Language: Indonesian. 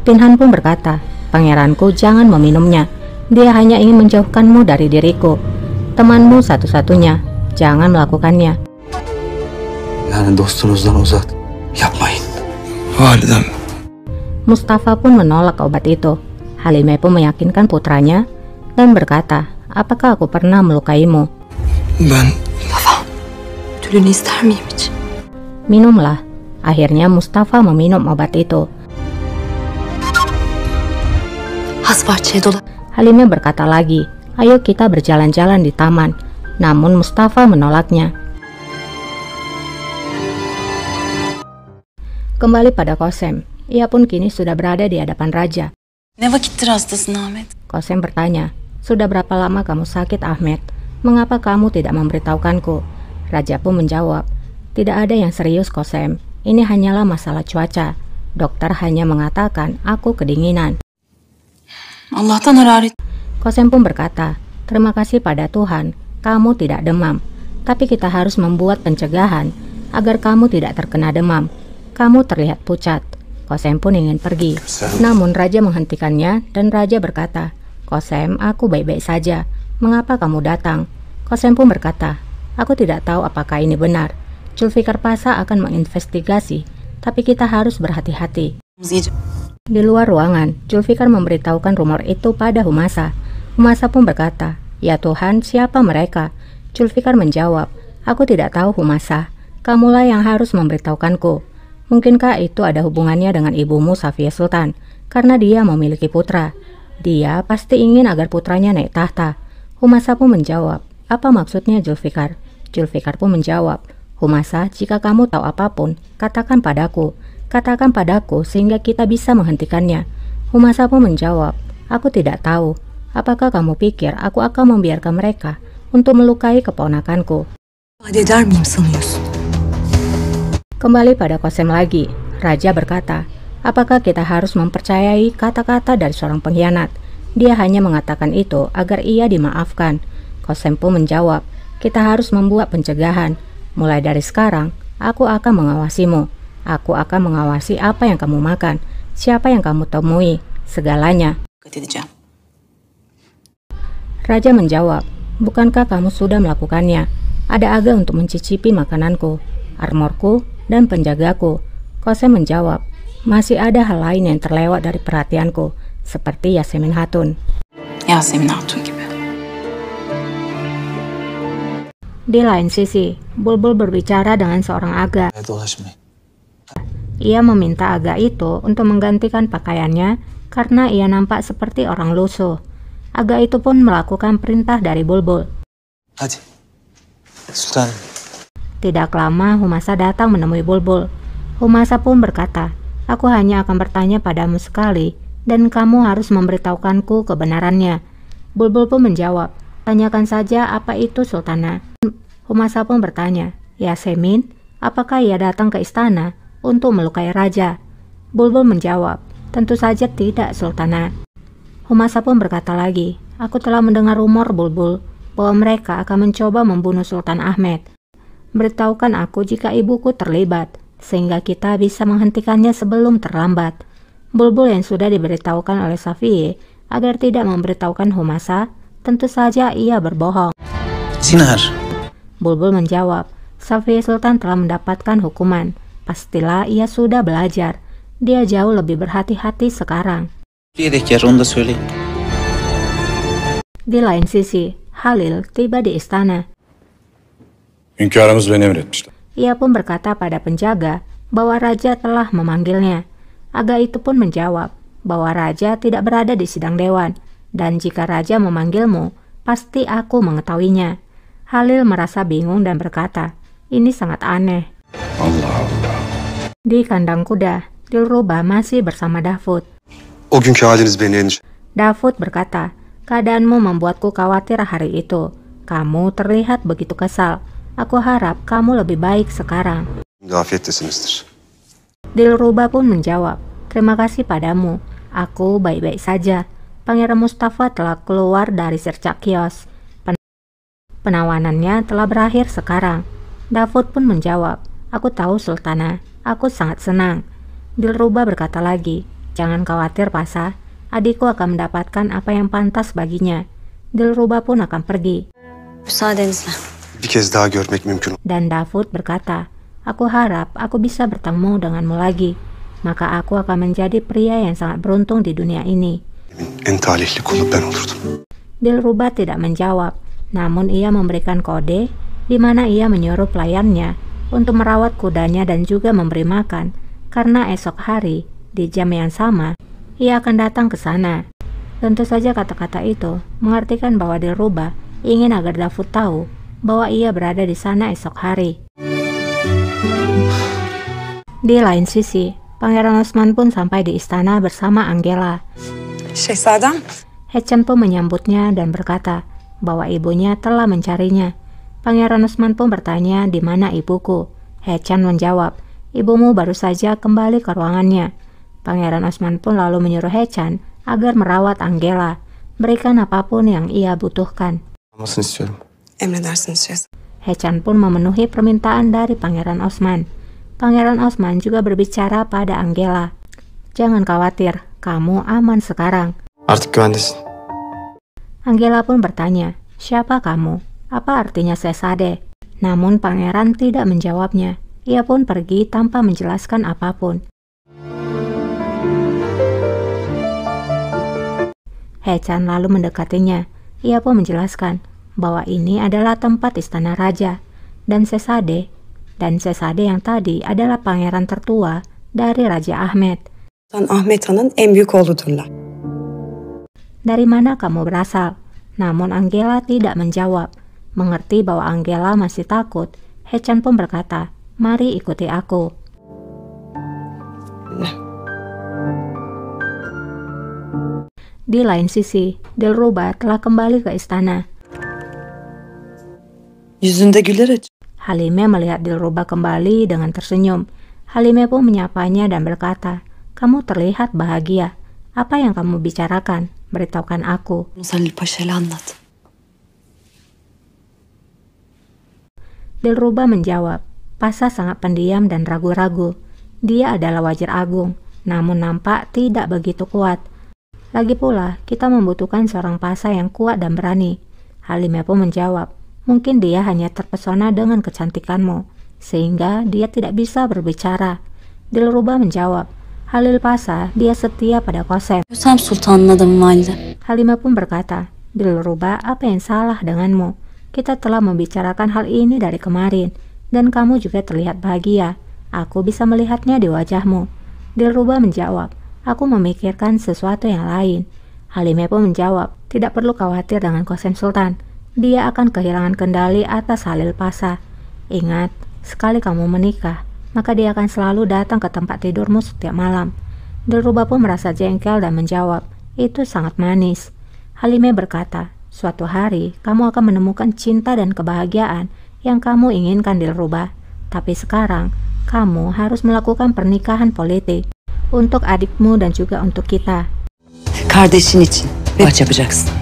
Pinhan pun berkata, Pangeranku jangan meminumnya, dia hanya ingin menjauhkanmu dari diriku, temanmu satu-satunya, jangan melakukannya. Mustafa pun menolak obat itu. Halime pun meyakinkan putranya dan berkata, apakah aku pernah melukaimu? Ben... Minumlah. Akhirnya Mustafa meminum obat itu. Halime berkata lagi, ayo kita berjalan-jalan di taman. Namun Mustafa menolaknya. Kembali pada Kosem, ia pun kini sudah berada di hadapan raja. Kosem bertanya, sudah berapa lama kamu sakit Ahmed? Mengapa kamu tidak memberitahukanku? Raja pun menjawab, tidak ada yang serius Kosem, ini hanyalah masalah cuaca. Dokter hanya mengatakan aku kedinginan. Allah Kosem pun berkata, terima kasih pada Tuhan, kamu tidak demam. Tapi kita harus membuat pencegahan agar kamu tidak terkena demam. Kamu terlihat pucat. Kosem pun ingin pergi. Kosem. Namun Raja menghentikannya dan Raja berkata, Kosem, aku baik-baik saja. Mengapa kamu datang? Kosem pun berkata, aku tidak tahu apakah ini benar. Julfikar Pasa akan menginvestigasi, tapi kita harus berhati-hati. Di luar ruangan, Julfikar memberitahukan rumor itu pada Humasa. Humasa pun berkata, Ya Tuhan, siapa mereka? Julfikar menjawab, Aku tidak tahu Humasa. Kamulah yang harus memberitahukanku. Mungkinkah itu ada hubungannya dengan ibumu Safiya Sultan, karena dia memiliki putra. Dia pasti ingin agar putranya naik tahta. Humasa pun menjawab, apa maksudnya Julfikar? Julfikar pun menjawab, Humasa, jika kamu tahu apapun, katakan padaku Katakan padaku sehingga kita bisa menghentikannya. pun menjawab, aku tidak tahu. Apakah kamu pikir aku akan membiarkan mereka untuk melukai keponakanku? Kembali pada Kosem lagi, Raja berkata, apakah kita harus mempercayai kata-kata dari seorang pengkhianat? Dia hanya mengatakan itu agar ia dimaafkan. pun menjawab, kita harus membuat pencegahan. Mulai dari sekarang, aku akan mengawasimu. Aku akan mengawasi apa yang kamu makan, siapa yang kamu temui, segalanya. Raja menjawab, Bukankah kamu sudah melakukannya? Ada aga untuk mencicipi makananku, armorku, dan penjagaku. Kose menjawab, masih ada hal lain yang terlewat dari perhatianku, seperti Yasemin Hatun. Yasemin Hatun gitu. Di lain sisi, Bulbul berbicara dengan seorang aga. Ia meminta Aga itu untuk menggantikan pakaiannya karena ia nampak seperti orang lusuh. Aga itu pun melakukan perintah dari Bulbul. Haji, Sultan. Tidak lama Humasa datang menemui Bulbul. Humasa pun berkata, Aku hanya akan bertanya padamu sekali dan kamu harus memberitahukanku kebenarannya. Bulbul pun menjawab, tanyakan saja apa itu Sultana. Humasa pun bertanya, Yasemin, apakah ia datang ke istana? untuk melukai raja. Bulbul menjawab, tentu saja tidak sultana. Humasa pun berkata lagi, aku telah mendengar rumor Bulbul bahwa mereka akan mencoba membunuh Sultan Ahmed. Beritahukan aku jika ibuku terlibat, sehingga kita bisa menghentikannya sebelum terlambat. Bulbul yang sudah diberitahukan oleh Safiye agar tidak memberitahukan Humasa, tentu saja ia berbohong. Sinar. Bulbul menjawab, Safiye Sultan telah mendapatkan hukuman. Pastilah ia sudah belajar. Dia jauh lebih berhati-hati sekarang. Di lain sisi, Halil tiba di istana. Ia pun berkata pada penjaga bahwa raja telah memanggilnya. Aga itu pun menjawab bahwa raja tidak berada di sidang dewan, dan jika raja memanggilmu, pasti aku mengetahuinya. Halil merasa bingung dan berkata, "Ini sangat aneh. Di kandang kuda, Dilruba masih bersama Dafud. O berkata, keadaanmu membuatku khawatir hari itu. Kamu terlihat begitu kesal. Aku harap kamu lebih baik sekarang. Dilruba pun menjawab, terima kasih padamu. Aku baik-baik saja. Pangeran Mustafa telah keluar dari sercak kios. Pen penawanannya telah berakhir sekarang. Dafud pun menjawab, aku tahu Sultana. Aku sangat senang. Dilruba berkata lagi, Jangan khawatir, Pasa. Adikku akan mendapatkan apa yang pantas baginya. Dilruba pun akan pergi. Dan Davut berkata, Aku harap aku bisa bertemu denganmu lagi. Maka aku akan menjadi pria yang sangat beruntung di dunia ini. Dilruba tidak menjawab, namun ia memberikan kode di mana ia menyuruh pelayannya untuk merawat kudanya dan juga memberi makan, karena esok hari, di jam yang sama, ia akan datang ke sana. Tentu saja kata-kata itu mengartikan bahwa Deruba ingin agar Davut tahu bahwa ia berada di sana esok hari. Di lain sisi, Pangeran Osman pun sampai di istana bersama Angela. Shehzada? Hechem pun menyambutnya dan berkata bahwa ibunya telah mencarinya. Pangeran Usman pun bertanya di mana ibuku. Hechan menjawab, ibumu baru saja kembali ke ruangannya. Pangeran Osman pun lalu menyuruh Hechan agar merawat Angela, berikan apapun yang ia butuhkan. Hechan pun memenuhi permintaan dari Pangeran Osman. Pangeran Osman juga berbicara pada Angela. Jangan khawatir, kamu aman sekarang. Angela pun bertanya, siapa kamu? Apa artinya sesade? Namun pangeran tidak menjawabnya. Ia pun pergi tanpa menjelaskan apapun. Hechan lalu mendekatinya. Ia pun menjelaskan bahwa ini adalah tempat istana raja dan Sesade. Dan Sesade yang tadi adalah pangeran tertua dari Raja Ahmed. Dan Ahmed Han'ın en büyük oğludurlar. Dari mana kamu berasal? Namun Angela tidak menjawab. Mengerti bahwa Angela masih takut, Hechan pun berkata, "Mari ikuti aku." Nah. Di lain sisi, Delroba telah kembali ke istana. Halime melihat Dilruba kembali dengan tersenyum. Halime pun menyapanya dan berkata, "Kamu terlihat bahagia. Apa yang kamu bicarakan? Beritahukan aku." Delroba menjawab, Pasa sangat pendiam dan ragu-ragu. Dia adalah wajir agung, namun nampak tidak begitu kuat. Lagi pula, kita membutuhkan seorang Pasa yang kuat dan berani. Halime pun menjawab, mungkin dia hanya terpesona dengan kecantikanmu, sehingga dia tidak bisa berbicara. Dilruba menjawab, Halil Pasa, dia setia pada Kosem. Halimah pun berkata, Dilruba, apa yang salah denganmu? Kita telah membicarakan hal ini dari kemarin, dan kamu juga terlihat bahagia. Aku bisa melihatnya di wajahmu. Dilruba menjawab, aku memikirkan sesuatu yang lain. Halime pun menjawab, tidak perlu khawatir dengan Kosem Sultan. Dia akan kehilangan kendali atas Halil Pasa. Ingat, sekali kamu menikah, maka dia akan selalu datang ke tempat tidurmu setiap malam. Dilruba pun merasa jengkel dan menjawab, itu sangat manis. Halime berkata, Suatu hari, kamu akan menemukan cinta dan kebahagiaan yang kamu inginkan dirubah. Tapi sekarang, kamu harus melakukan pernikahan politik untuk adikmu dan juga untuk kita. Kardeşin için Ne yapacaksın.